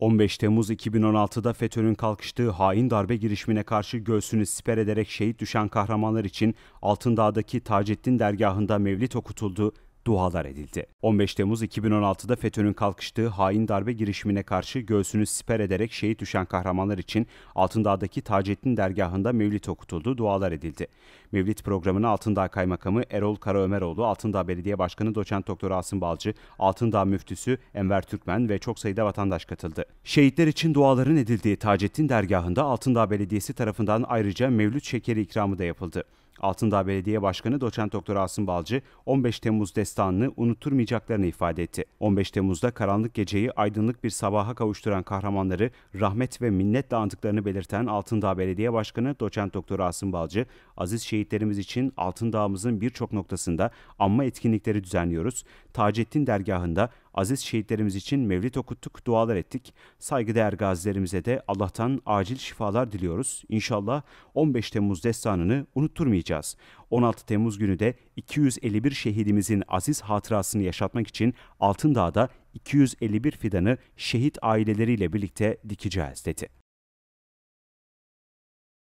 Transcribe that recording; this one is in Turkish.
15 Temmuz 2016'da FETÖ'nün kalkıştığı hain darbe girişimine karşı göğsünü siper ederek şehit düşen kahramanlar için Altındağ'daki Taceddin dergahında mevlit okutuldu dualar edildi. 15 Temmuz 2016'da FETÖ'nün kalkıştığı hain darbe girişimine karşı göğsünü siper ederek şehit düşen kahramanlar için Altındağ'daki Taceddin dergahında mevlit okutuldu, dualar edildi. Mevlit programına Altındağ Kaymakamı Erol Karaömeroğlu, Altındağ Belediye Başkanı Doçent Doktor Asım Balcı, Altındağ Müftüsü Enver Türkmen ve çok sayıda vatandaş katıldı. Şehitler için duaların edildiği Taceddin dergahında Altındağ Belediyesi tarafından ayrıca mevlüt şekeri ikramı da yapıldı. Altındağ Belediye Başkanı Doçent Doktor Asım Balcı 15 Temmuz destanını unutturmayacaklarını ifade etti. 15 Temmuz'da karanlık geceyi aydınlık bir sabaha kavuşturan kahramanları rahmet ve minnetle andıklarını belirten Altındağ Belediye Başkanı Doçent Doktor Asım Balcı, aziz şehitlerimiz için Altındağ'ımızın birçok noktasında anma etkinlikleri düzenliyoruz. Taceddin dergahında Aziz şehitlerimiz için mevlit okuttuk, dualar ettik. Saygıdeğer gazilerimize de Allah'tan acil şifalar diliyoruz. İnşallah 15 Temmuz destanını unutturmayacağız. 16 Temmuz günü de 251 şehidimizin aziz hatırasını yaşatmak için Altındağ'da 251 fidanı şehit aileleriyle birlikte dikeceğiz dedi.